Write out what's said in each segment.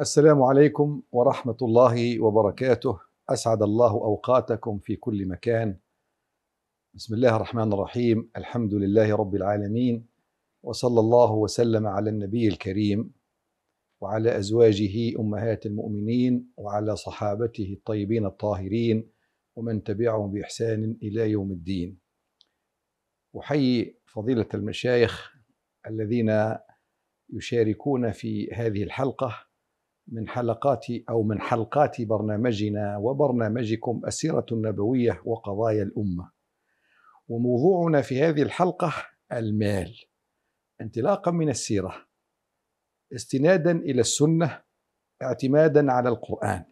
السلام عليكم ورحمة الله وبركاته أسعد الله أوقاتكم في كل مكان بسم الله الرحمن الرحيم الحمد لله رب العالمين وصلى الله وسلم على النبي الكريم وعلى أزواجه أمهات المؤمنين وعلى صحابته الطيبين الطاهرين ومن تبعهم بإحسان إلى يوم الدين أحيي فضيلة المشايخ الذين يشاركون في هذه الحلقة من حلقات أو من حلقات برنامجنا وبرنامجكم السيرة النبوية وقضايا الأمة وموضوعنا في هذه الحلقة المال انطلاقا من السيرة استنادا إلى السنة اعتمادا على القرآن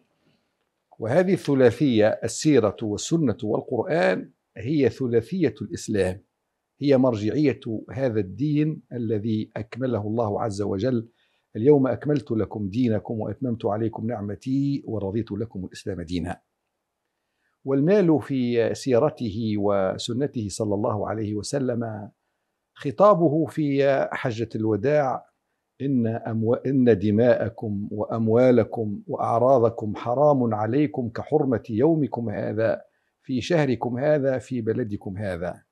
وهذه الثلاثية السيرة والسنة والقرآن هي ثلاثية الإسلام هي مرجعية هذا الدين الذي أكمله الله عز وجل اليوم أكملت لكم دينكم وأتممت عليكم نعمتي ورضيت لكم الإسلام دينا والمال في سيرته وسنته صلى الله عليه وسلم خطابه في حجة الوداع إن, أمو... إن دماءكم وأموالكم وأعراضكم حرام عليكم كحرمة يومكم هذا في شهركم هذا في بلدكم هذا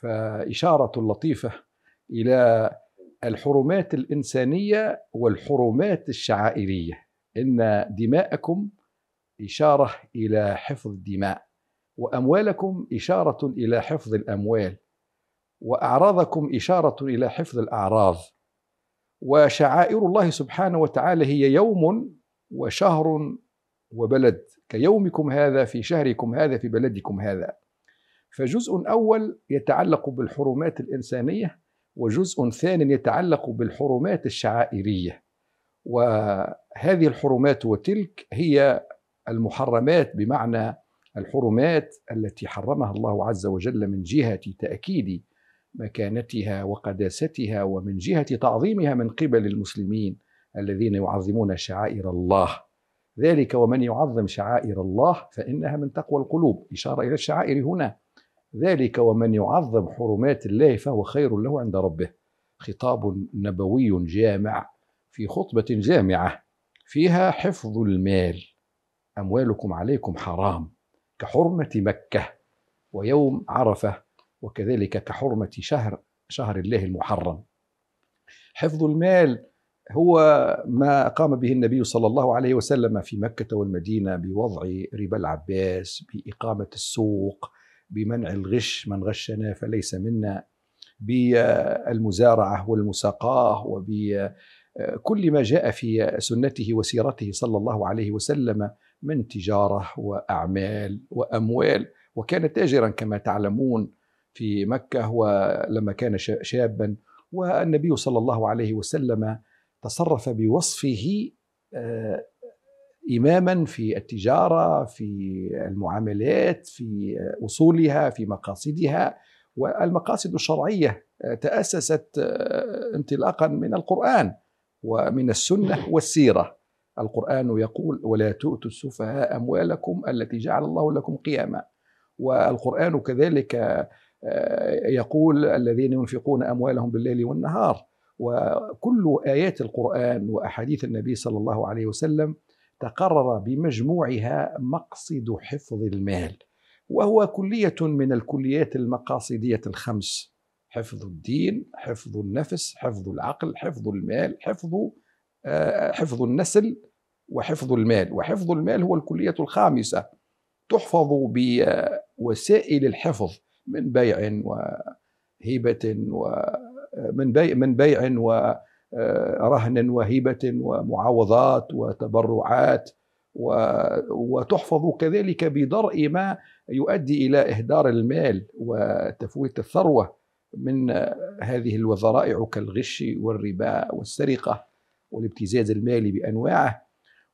فإشارة لطيفة إلى الحرمات الإنسانية والحرمات الشعائرية إن دماءكم إشارة إلى حفظ الدماء وأموالكم إشارة إلى حفظ الأموال وأعراضكم إشارة إلى حفظ الأعراض وشعائر الله سبحانه وتعالى هي يوم وشهر وبلد كيومكم هذا في شهركم هذا في بلدكم هذا فجزء أول يتعلق بالحرمات الإنسانية وجزء ثان يتعلق بالحرمات الشعائرية وهذه الحرمات وتلك هي المحرمات بمعنى الحرمات التي حرمها الله عز وجل من جهة تأكيد مكانتها وقداستها ومن جهة تعظيمها من قبل المسلمين الذين يعظمون شعائر الله ذلك ومن يعظم شعائر الله فإنها من تقوى القلوب إشارة إلى الشعائر هنا ذلك ومن يعظم حرمات الله فهو خير له عند ربه خطاب نبوي جامع في خطبة جامعة فيها حفظ المال أموالكم عليكم حرام كحرمة مكة ويوم عرفة وكذلك كحرمة شهر شهر الله المحرم حفظ المال هو ما قام به النبي صلى الله عليه وسلم في مكة والمدينة بوضع ربا العباس بإقامة السوق بمنع الغش من غشنا فليس منا بالمزارعه والمساقاه وبكل ما جاء في سنته وسيرته صلى الله عليه وسلم من تجاره واعمال واموال وكان تاجرا كما تعلمون في مكه ولما كان شابا والنبي صلى الله عليه وسلم تصرف بوصفه آه، إماما في التجارة في المعاملات في أصولها في مقاصدها والمقاصد الشرعية آه، تأسست آه، انطلاقا من القرآن ومن السنة والسيرة القرآن يقول ولا تؤتوا السفهاء أموالكم التي جعل الله لكم قياما والقرآن كذلك آه، يقول الذين ينفقون أموالهم بالليل والنهار وكل آيات القرآن وأحاديث النبي صلى الله عليه وسلم تقرر بمجموعها مقصد حفظ المال وهو كلية من الكليات المقاصدية الخمس حفظ الدين حفظ النفس حفظ العقل حفظ المال حفظ آه، حفظ النسل وحفظ المال وحفظ المال هو الكلية الخامسة تحفظ بوسائل الحفظ من بيع وهبة ومن آه، بيع من بيع و آه، رهن وهبة ومعاوضات وتبرعات وتحفظ كذلك بدرء ما يؤدي إلى إهدار المال وتفويت الثروة من هذه الوظائع كالغش والربا والسرقة والابتزاز المالي بأنواعه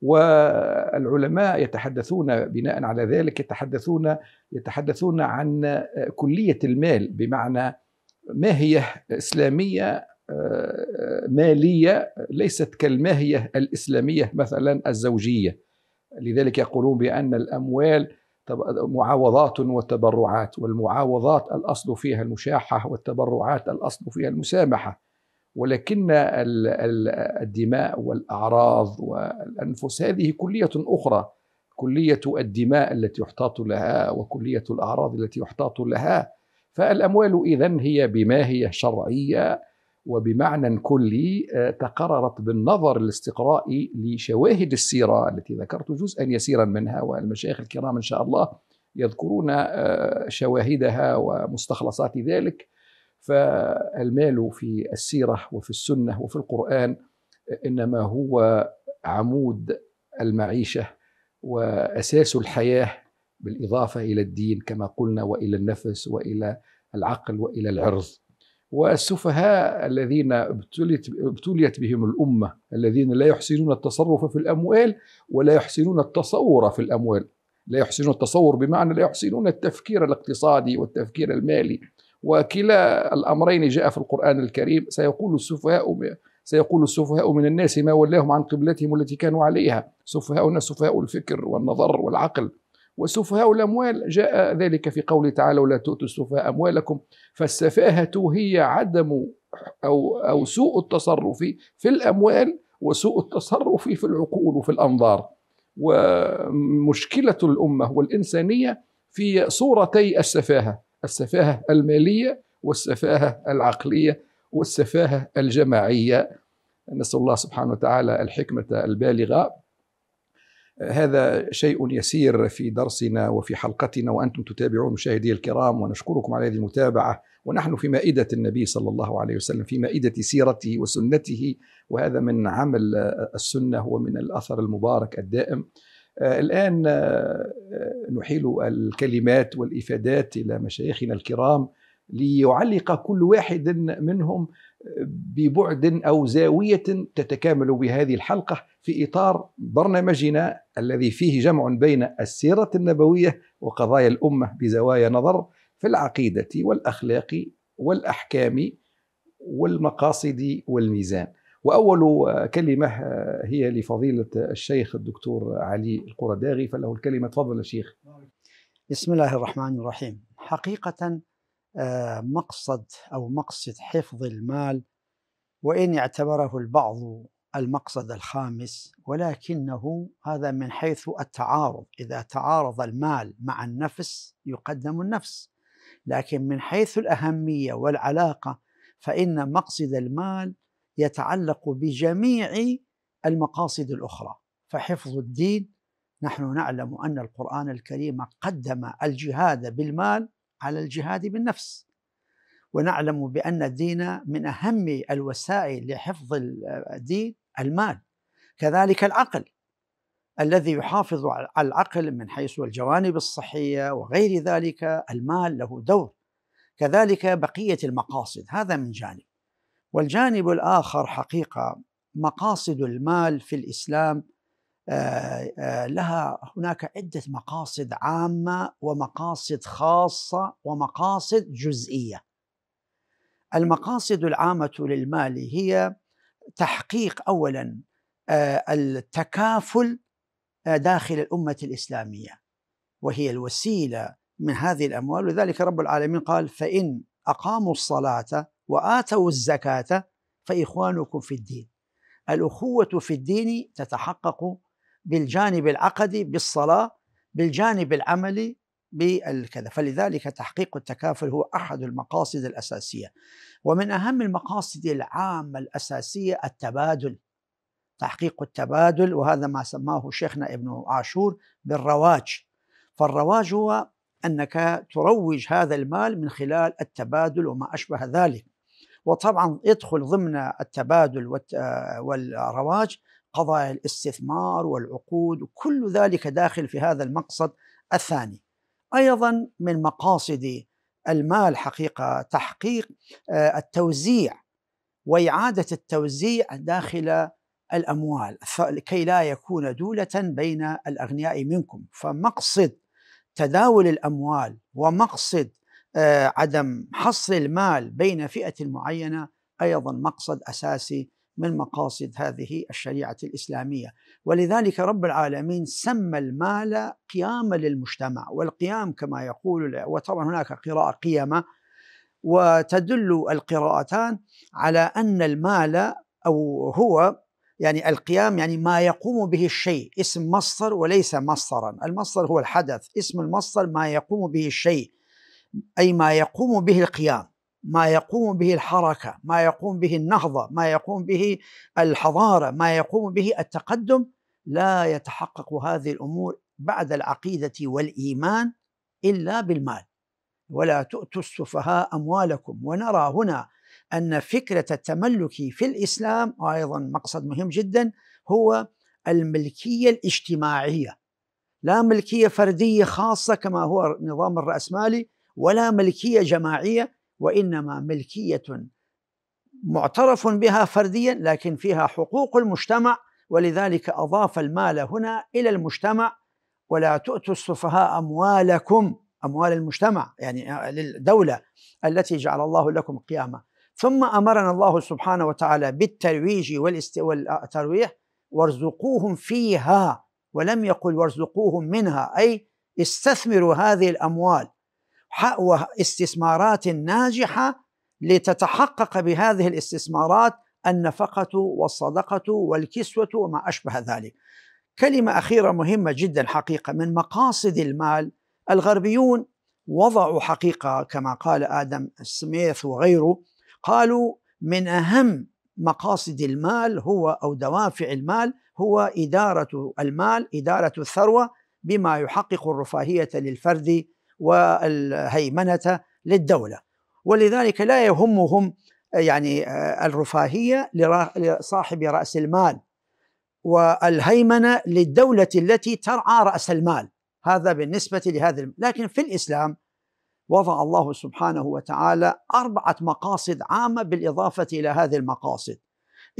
والعلماء يتحدثون بناء على ذلك يتحدثون يتحدثون عن كلية المال بمعنى ما هي إسلامية آه، آه، مالية ليست كالماهية الإسلامية مثلا الزوجية لذلك يقولون بأن الأموال معاوضات وتبرعات والمعاوضات الأصل فيها المشاحة والتبرعات الأصل فيها المسامحة ولكن الدماء والأعراض والأنفس هذه كلية أخرى كلية الدماء التي يحتاط لها وكلية الأعراض التي يحتاط لها فالأموال إذا هي بماهية شرعية وبمعنى كلي آه، تقررت بالنظر الاستقرائي لشواهد السيرة التي ذكرت جزءا يسيرا منها والمشايخ الكرام إن شاء الله يذكرون آه، شواهدها ومستخلصات ذلك فالمال في السيرة وفي السنة وفي القرآن إنما هو عمود المعيشة وأساس الحياة بالإضافة إلى الدين كما قلنا وإلى النفس وإلى العقل وإلى العرض والسفهاء الذين ابتليت, ابتليت بهم الأمة الذين لا يحسنون التصرف في الأموال ولا يحسنون التصور في الأموال لا يحسنون التصور بمعنى لا يحسنون التفكير الاقتصادي والتفكير المالي وكلا الأمرين جاء في القرآن الكريم سيقول السفهاء سيقول السفهاء من الناس ما ولاهم عن قبلتهم التي كانوا عليها الناس سفهاء الفكر والنظر والعقل وسفهاء الأموال جاء ذلك في قوله تعالى ولا تؤتوا السفهاء أموالكم فالسفاهة هي عدم أو, أو سوء التصرف في الأموال وسوء التصرف في العقول وفي الأنظار ومشكلة الأمة والإنسانية في صورتي السفاهة السفاهة المالية والسفاهة العقلية والسفاهة الجماعية نسأل الله سبحانه وتعالى الحكمة البالغة هذا شيء يسير في درسنا وفي حلقتنا وانتم تتابعون مشاهدي الكرام ونشكركم على هذه المتابعه ونحن في مائده النبي صلى الله عليه وسلم في مائده سيرته وسنته وهذا من عمل السنه ومن الاثر المبارك الدائم آه، الان آه، آه، نحيل الكلمات والافادات الى مشايخنا الكرام ليعلق كل واحد منهم ببعد او زاويه تتكامل بهذه الحلقه في اطار برنامجنا الذي فيه جمع بين السيره النبويه وقضايا الامه بزوايا نظر في العقيده والاخلاق والاحكام والمقاصد والميزان. واول كلمه هي لفضيله الشيخ الدكتور علي القرداغي فله الكلمه تفضل الشيخ. بسم الله الرحمن الرحيم. حقيقه آه، مقصد أو مقصد حفظ المال وإن اعتبره البعض المقصد الخامس ولكنه هذا من حيث التعارض إذا تعارض المال مع النفس يقدم النفس لكن من حيث الأهمية والعلاقة فإن مقصد المال يتعلق بجميع المقاصد الأخرى فحفظ الدين نحن نعلم أن القرآن الكريم قدم الجهاد بالمال على الجهاد بالنفس ونعلم بأن الدين من أهم الوسائل لحفظ الدين المال كذلك العقل الذي يحافظ على العقل من حيث الجوانب الصحية وغير ذلك المال له دور كذلك بقية المقاصد هذا من جانب والجانب الآخر حقيقة مقاصد المال في الإسلام آه، آه، لها هناك عدة مقاصد عامة ومقاصد خاصة ومقاصد جزئية المقاصد العامة للمال هي تحقيق أولا آه، التكافل داخل الأمة الإسلامية وهي الوسيلة من هذه الأموال ولذلك رب العالمين قال فإن أقاموا الصلاة وآتوا الزكاة فإخوانكم في الدين الأخوة في الدين تتحقق بالجانب العقدي بالصلاة بالجانب العملي بالكذا فلذلك تحقيق التكافل هو أحد المقاصد الأساسية ومن أهم المقاصد العامة الأساسية التبادل تحقيق التبادل وهذا ما سماه شيخنا ابن عاشور بالرواج فالرواج هو انك تروج هذا المال من خلال التبادل وما اشبه ذلك وطبعا يدخل ضمن التبادل والرواج قضايا الاستثمار والعقود وكل ذلك داخل في هذا المقصد الثاني ايضا من مقاصد المال حقيقه تحقيق آه، التوزيع واعاده التوزيع داخل الاموال كي لا يكون دوله بين الاغنياء منكم فمقصد تداول الاموال ومقصد آه، عدم حصر المال بين فئه معينه ايضا مقصد اساسي من مقاصد هذه الشريعه الاسلاميه ولذلك رب العالمين سمى المال قياما للمجتمع والقيام كما يقول وطبعا هناك قراءه قيمه وتدل القراءتان على ان المال او هو يعني القيام يعني ما يقوم به الشيء اسم مصدر وليس مصدرا المصدر هو الحدث اسم المصدر ما يقوم به الشيء اي ما يقوم به القيام ما يقوم به الحركه، ما يقوم به النهضه، ما يقوم به الحضاره، ما يقوم به التقدم لا يتحقق هذه الامور بعد العقيده والايمان الا بالمال. ولا تؤتوا السفهاء اموالكم ونرى هنا ان فكره التملك في الاسلام وايضا مقصد مهم جدا هو الملكيه الاجتماعيه لا ملكيه فرديه خاصه كما هو النظام الراسمالي ولا ملكيه جماعيه وانما ملكيه معترف بها فرديا لكن فيها حقوق المجتمع ولذلك اضاف المال هنا الى المجتمع ولا تؤتوا السفهاء اموالكم اموال المجتمع يعني آه، للدوله التي جعل الله لكم قيامه ثم امرنا الله سبحانه وتعالى بالترويج والترويح وارزقوهم فيها ولم يقل وارزقوهم منها اي استثمروا هذه الاموال واستثمارات ناجحه لتتحقق بهذه الاستثمارات النفقه والصدقه والكسوه وما اشبه ذلك. كلمه اخيره مهمه جدا حقيقه من مقاصد المال الغربيون وضعوا حقيقه كما قال ادم سميث وغيره قالوا من اهم مقاصد المال هو او دوافع المال هو اداره المال اداره الثروه بما يحقق الرفاهيه للفرد والهيمنة للدولة ولذلك لا يهمهم يعني الرفاهية لصاحب رأس المال والهيمنة للدولة التي ترعى رأس المال هذا بالنسبة لهذا لكن في الإسلام وضع الله سبحانه وتعالى أربعة مقاصد عامة بالإضافة إلى هذه المقاصد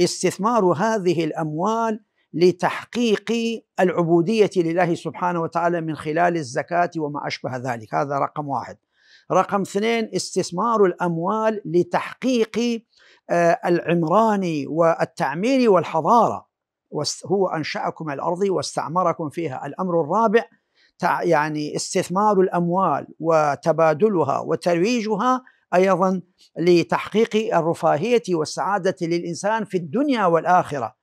استثمار هذه الأموال لتحقيق العبودية لله سبحانه وتعالى من خلال الزكاة وما أشبه ذلك هذا رقم واحد رقم اثنين استثمار الأموال لتحقيق آه، العمران والتعمير والحضارة هو أنشأكم الأرض واستعمركم فيها الأمر الرابع يعني استثمار الأموال وتبادلها وترويجها أيضا لتحقيق الرفاهية والسعادة للإنسان في الدنيا والآخرة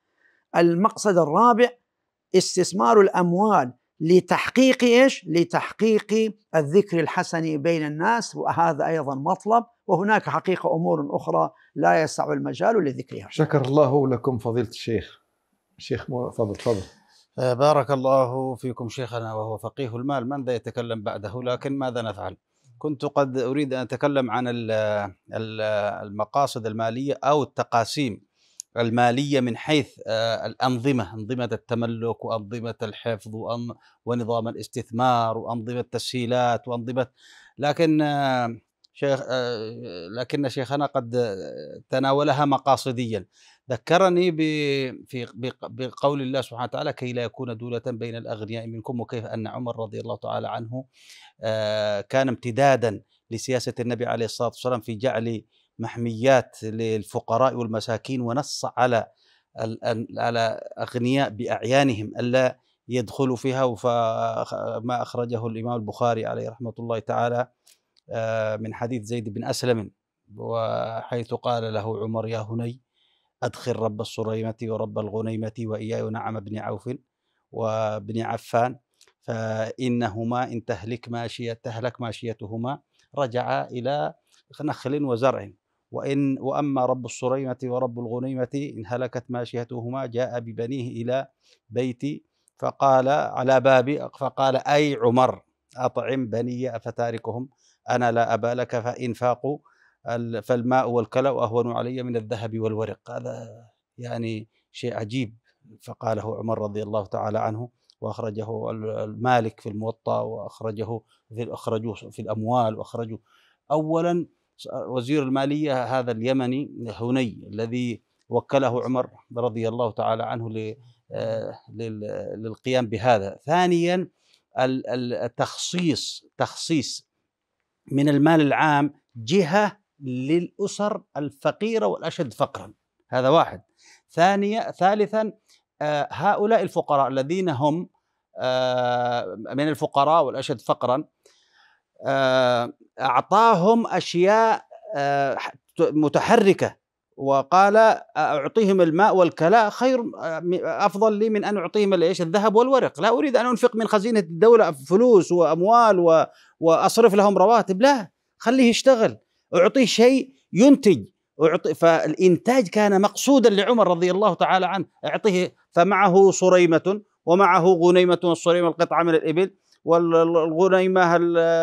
المقصد الرابع استثمار الاموال لتحقيق ايش؟ لتحقيق الذكر الحسن بين الناس وهذا ايضا مطلب وهناك حقيقه امور اخرى لا يسع المجال لذكرها. شكر الله لكم فضيله الشيخ. شيخ فضل تفضل. آه، بارك الله فيكم شيخنا وهو فقيه المال من ذا يتكلم بعده لكن ماذا نفعل؟ كنت قد اريد ان اتكلم عن المقاصد الماليه او التقاسيم المالية من حيث آه، الأنظمة أنظمة التملك وأنظمة الحفظ ونظام الاستثمار وأنظمة التسهيلات وأنظمة لكن آه، شيخ آه، لكن شيخنا قد تناولها مقاصديا ذكرني بقول الله سبحانه وتعالى كي لا يكون دولة بين الأغنياء منكم وكيف أن عمر رضي الله تعالى عنه كان امتدادا لسياسة النبي عليه الصلاة والسلام في جعل محميات للفقراء والمساكين ونص على على اغنياء باعيانهم الا يدخلوا فيها فما اخرجه الامام البخاري عليه رحمه الله تعالى آه، من حديث زيد بن اسلم وحيث قال له عمر يا هني ادخل رب الصريمه ورب الغنيمه واياي ونعم بن عوف وابن عفان فانهما ان تهلك ماشيه تهلك ماشيتهما رجعا الى نخل وزرع وإن وأما رب الصريمة ورب الغنيمة إن هلكت ماشيتهما جاء ببنيه إلى بيتي فقال على بابي فقال أي عمر أطعم بني أفتاركهم أنا لا أبا لك فإن فاقوا فالماء والكلى أهون علي من الذهب والورق هذا يعني شيء عجيب فقاله عمر رضي الله تعالى عنه وأخرجه المالك في الموطأ وأخرجه في أخرجوه في الأموال وأخرجه أولا وزير المالية هذا اليمني هني الذي وكله عمر رضي الله تعالى عنه آه، للقيام بهذا ثانيا التخصيص تخصيص من المال العام جهة للأسر الفقيرة والأشد فقرا هذا واحد ثانيا ثالثا آه، هؤلاء الفقراء الذين هم آه، من الفقراء والأشد فقرا آه، أعطاهم أشياء آه، متحركة وقال آه، أعطيهم الماء والكلاء خير أفضل لي من أن أعطيهم الإيش الذهب والورق لا أريد أن أنفق من خزينة الدولة فلوس وأموال وأصرف لهم رواتب لا خليه يشتغل أعطيه شيء ينتج أعطي فالإنتاج كان مقصودا لعمر رضي الله تعالى عنه أعطيه فمعه صريمة ومعه غنيمة والصريمة القطعة من الإبل والغنيمة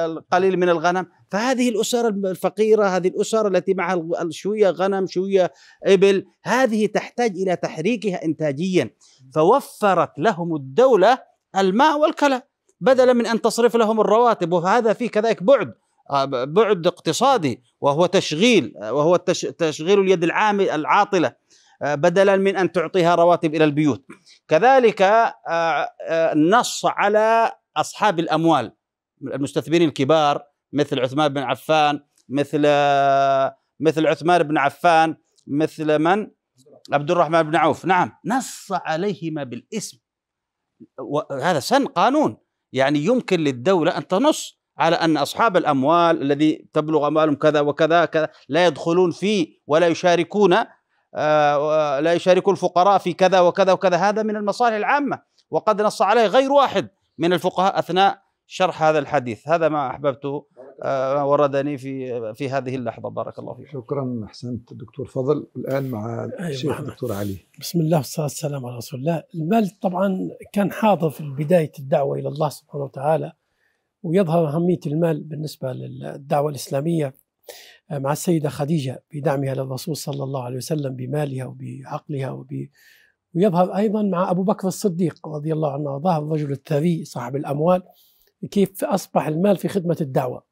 القليل من الغنم فهذه الأسر الفقيرة هذه الأسر التي معها شوية غنم شوية إبل هذه تحتاج إلى تحريكها إنتاجيا فوفرت لهم الدولة الماء والكلى بدلا من أن تصرف لهم الرواتب وهذا فيه كذلك بعد آه، بعد اقتصادي وهو تشغيل آه، وهو تشغيل اليد العامل العاطله آه، بدلا من ان تعطيها رواتب الى البيوت كذلك نص على اصحاب الاموال المستثمرين الكبار مثل عثمان بن عفان مثل آه، مثل عثمان بن عفان مثل من عبد الرحمن بن عوف نعم نص عليهما بالاسم وهذا سن قانون يعني يمكن للدولة أن تنص على أن أصحاب الأموال الذي تبلغ أموالهم كذا وكذا كذا لا يدخلون فيه ولا يشاركون آه، لا يشاركون الفقراء في كذا وكذا وكذا هذا من المصالح العامة وقد نص عليه غير واحد من الفقهاء أثناء شرح هذا الحديث هذا ما أحببته آه، وردني في في هذه اللحظة بارك الله فيك شكرا أحسنت دكتور فضل الآن مع أيوة، الشيخ أيوة دكتور علي بسم الله والصلاة والسلام على رسول الله المال طبعا كان حاضر في بداية الدعوة إلى الله سبحانه وتعالى ويظهر أهمية المال بالنسبة للدعوة الإسلامية آه، مع السيدة خديجة بدعمها للرسول صلى الله عليه وسلم بمالها وبعقلها وب ويظهر أيضا مع أبو بكر الصديق رضي الله عنه وأرضاه الرجل الثري صاحب الأموال كيف أصبح المال في خدمة الدعوة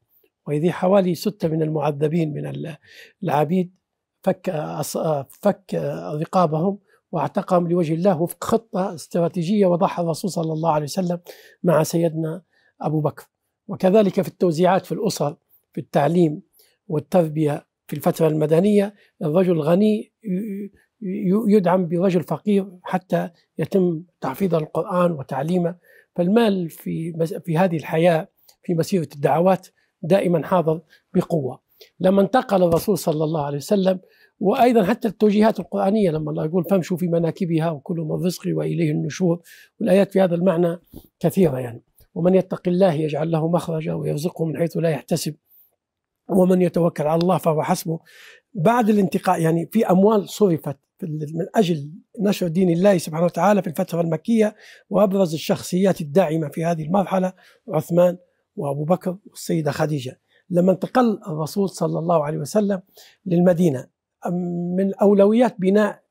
واذا حوالي ستة من المعذبين من العبيد فك فك رقابهم واعتقهم لوجه الله وفق خطة استراتيجية وضعها الرسول صلى الله عليه وسلم مع سيدنا أبو بكر وكذلك في التوزيعات في الأسر في التعليم والتربية في الفترة المدنية الرجل الغني يدعم برجل فقير حتى يتم تحفيظ القرآن وتعليمه فالمال في في هذه الحياة في مسيرة الدعوات دائما حاضر بقوة لما انتقل الرسول صلى الله عليه وسلم وايضا حتى التوجيهات القرانيه لما الله يقول فامشوا في مناكبها وكلوا من رزقي واليه النشور والايات في هذا المعنى كثيره يعني ومن يتق الله يجعل له مخرجا ويرزقه من حيث لا يحتسب ومن يتوكل على الله فهو حسبه بعد الانتقاء يعني في اموال صرفت من اجل نشر دين الله سبحانه وتعالى في الفتره المكيه وابرز الشخصيات الداعمه في هذه المرحله عثمان وابو بكر والسيده خديجه لما انتقل الرسول صلى الله عليه وسلم للمدينه من اولويات بناء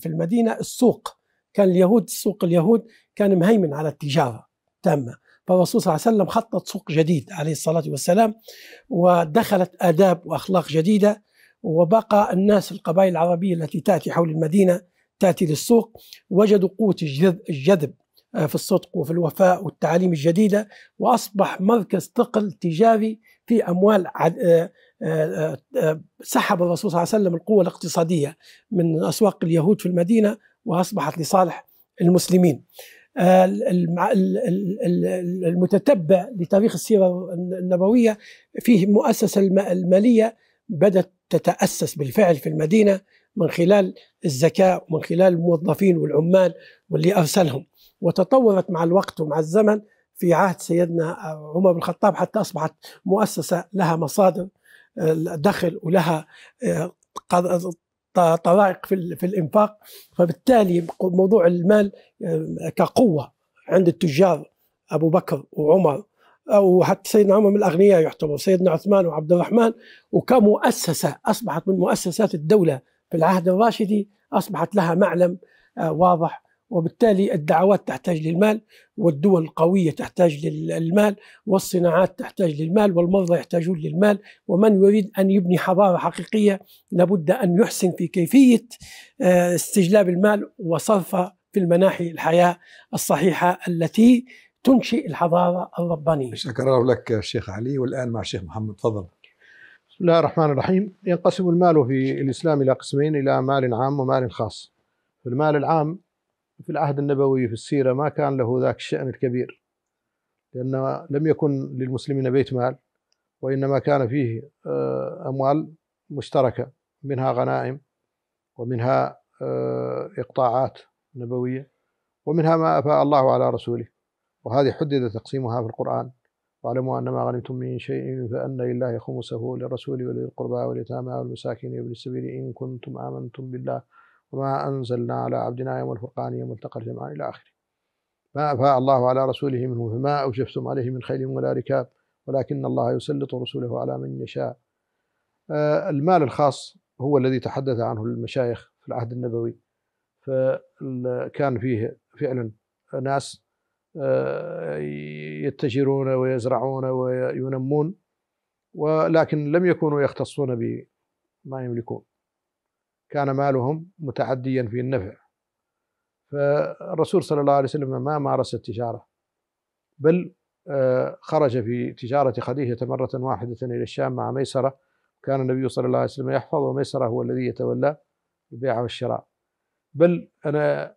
في المدينه السوق كان اليهود سوق اليهود كان مهيمن على التجاره تامه فالرسول صلى الله عليه وسلم خطط سوق جديد عليه الصلاة والسلام ودخلت آداب وأخلاق جديدة وبقى الناس القبائل العربية التي تأتي حول المدينة تأتي للسوق وجدوا قوة الجذب آه، في الصدق وفي الوفاء والتعاليم الجديدة وأصبح مركز ثقل تجاري في أموال آه، آه، سحب الرسول صلى الله عليه وسلم القوة الاقتصادية من أسواق اليهود في المدينة وأصبحت لصالح المسلمين المتتبع لتاريخ السيرة النبوية فيه مؤسسة المالية بدأت تتأسس بالفعل في المدينة من خلال الزكاة ومن خلال الموظفين والعمال واللي أرسلهم وتطورت مع الوقت ومع الزمن في عهد سيدنا عمر بن الخطاب حتى أصبحت مؤسسة لها مصادر آه، دخل ولها آه، طرائق في, في الانفاق فبالتالي موضوع المال آه، كقوه عند التجار ابو بكر وعمر او حتى سيدنا عمر من الاغنياء يعتبر سيدنا عثمان وعبد الرحمن وكمؤسسه اصبحت من مؤسسات الدوله في العهد الراشدي اصبحت لها معلم آه، واضح وبالتالي الدعوات تحتاج للمال والدول القوية تحتاج للمال والصناعات تحتاج للمال والمرضى يحتاجون للمال ومن يريد أن يبني حضارة حقيقية لابد أن يحسن في كيفية آه، استجلاب المال وصرفه في المناحي الحياة الصحيحة التي تنشئ الحضارة الربانية شكرا لك الشيخ علي والآن مع الشيخ محمد تفضل بسم الله الرحمن الرحيم ينقسم المال في الإسلام إلى قسمين إلى مال عام ومال خاص المال العام في العهد النبوي في السيرة ما كان له ذاك الشأن الكبير لأن لم يكن للمسلمين بيت مال وإنما كان فيه آه، أموال مشتركة منها غنائم ومنها آه، إقطاعات نبوية ومنها ما أفاء الله على رسوله وهذه حدد تقسيمها في القرآن واعلموا أن ما غنمتم من شيء فأن لله خمسه للرسول وللقربى واليتامى والمساكين وابن السبيل إن كنتم آمنتم بالله وما أنزلنا على عبدنا يوم الفرقان يوم التقى الجمعان إلى آخره ما أفاء الله على رسوله منه فما أوجفتم عليه من خيل ولا ركاب ولكن الله يسلط رسوله على من يشاء آه، المال الخاص هو الذي تحدث عنه المشايخ في العهد النبوي فكان فيه فعلا ناس آه، يتجرون ويزرعون وينمون ولكن لم يكونوا يختصون بما يملكون كان مالهم متعديا في النفع فالرسول صلى الله عليه وسلم ما مارس التجارة بل آه، خرج في تجارة خديجة مرة واحدة إلى الشام مع ميسرة كان النبي صلى الله عليه وسلم يحفظ وميسرة هو الذي يتولى البيع والشراء بل أنا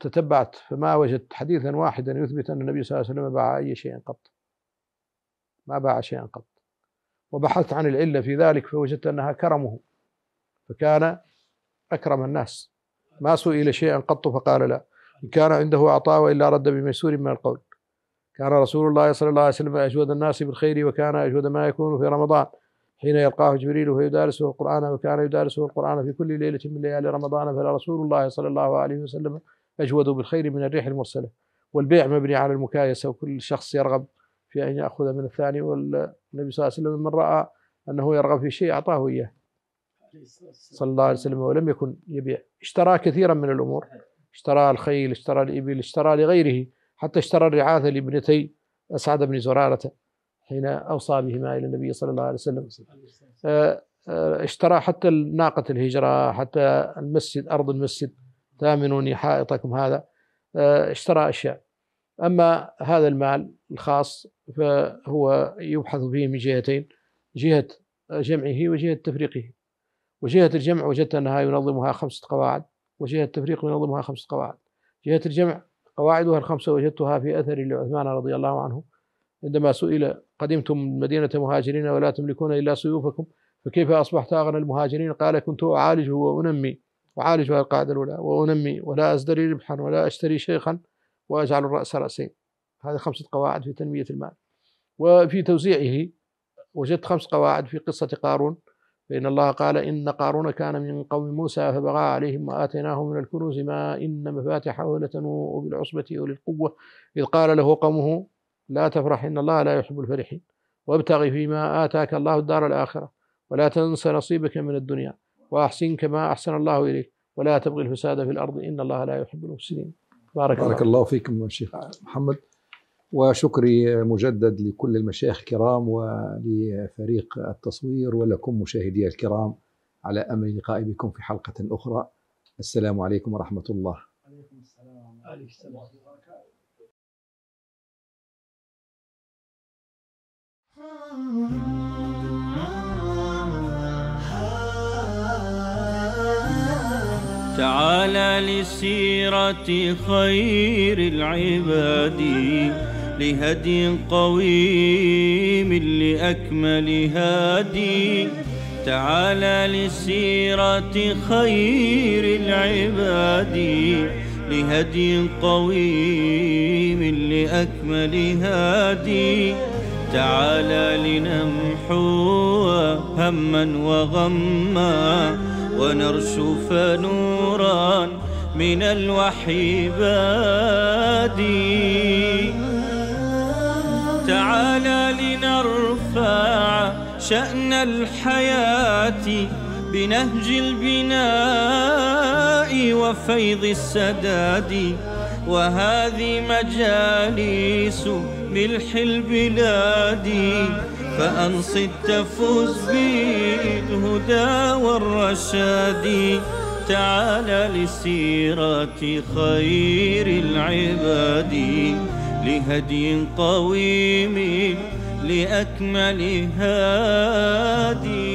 تتبعت فما وجدت حديثا واحدا يثبت أن النبي صلى الله عليه وسلم باع أي شيء قط ما باع شيئا قط وبحثت عن العلة في ذلك فوجدت أنها كرمه فكان أكرم الناس ما سئل شيئا قط فقال لا إن كان عنده عطاء وإلا رد بميسور من القول كان رسول الله صلى الله عليه وسلم أجود الناس بالخير وكان أجود ما يكون في رمضان حين يلقاه جبريل فيدارسه القرآن وكان يدارسه القرآن في كل ليلة من ليالي رمضان فرسول الله صلى الله عليه وسلم أجود بالخير من الريح المرسلة والبيع مبني على المكايسة وكل شخص يرغب في أن يأخذ من الثاني والنبي صلى الله عليه وسلم من رأى أنه يرغب في شيء أعطاه إياه صلى الله عليه وسلم ولم يكن يبيع اشترى كثيرا من الأمور اشترى الخيل اشترى الإبل اشترى لغيره حتى اشترى الرعاثة لابنتي أسعد بن زرارة حين أوصى بهما إلى النبي صلى الله عليه وسلم آه، آه، اشترى حتى ناقة الهجرة حتى المسجد أرض المسجد تامنوني حائطكم هذا آه، اشترى أشياء أما هذا المال الخاص فهو يبحث فيه من جهتين جهة جمعه وجهة تفريقه وجهة الجمع وجدت أنها ينظمها خمسة قواعد وجهة التفريق ينظمها خمسة قواعد جهة الجمع قواعدها الخمسة وجدتها في أثر لعثمان رضي الله عنه عندما سئل قدمتم مدينة مهاجرين ولا تملكون إلا سيوفكم فكيف أصبحت أغنى المهاجرين قال كنت أعالجه وأنمي أعالج هذه القاعدة الأولى وأنمي ولا أزدري ربحا ولا أشتري شيخا وأجعل الرأس رأسين هذه خمسة قواعد في تنمية المال وفي توزيعه وجدت خمس قواعد في قصة قارون فإن الله قال إن قارون كان من قوم موسى فبغى عليهم وآتيناه من الكنوز ما إن مفاتحه لتنوء بالعصبة أولي القوة إذ قال له قومه لا تفرح إن الله لا يحب الفرحين وابتغ فيما آتاك الله الدار الآخرة ولا تنس نصيبك من الدنيا وأحسن كما أحسن الله إليك ولا تبغي الفساد في الأرض إن الله لا يحب المفسدين بارك, بارك الله, الله فيكم يا شيخ محمد وشكري مجدد لكل المشايخ الكرام ولفريق التصوير ولكم مشاهدي الكرام على أمل اللقاء بكم في حلقة أخرى السلام عليكم ورحمة الله عليكم السلام عليكم تعالى لسيرة خير العباد لهدي قويم لأكمل هادي تعالى لسيرة خير العباد لهدي قويم لأكمل هادي تعالى لنمحو هما وغما ونرشف نورا من الوحي بادي تعالى لنرفع شأن الحياة بنهج البناء وفيض السداد وهذه مجالس ملح البلاد فأنصت تفوز بالهدى والرشاد تعال لسيرة خير العباد لهدي قويم لأكمل هادي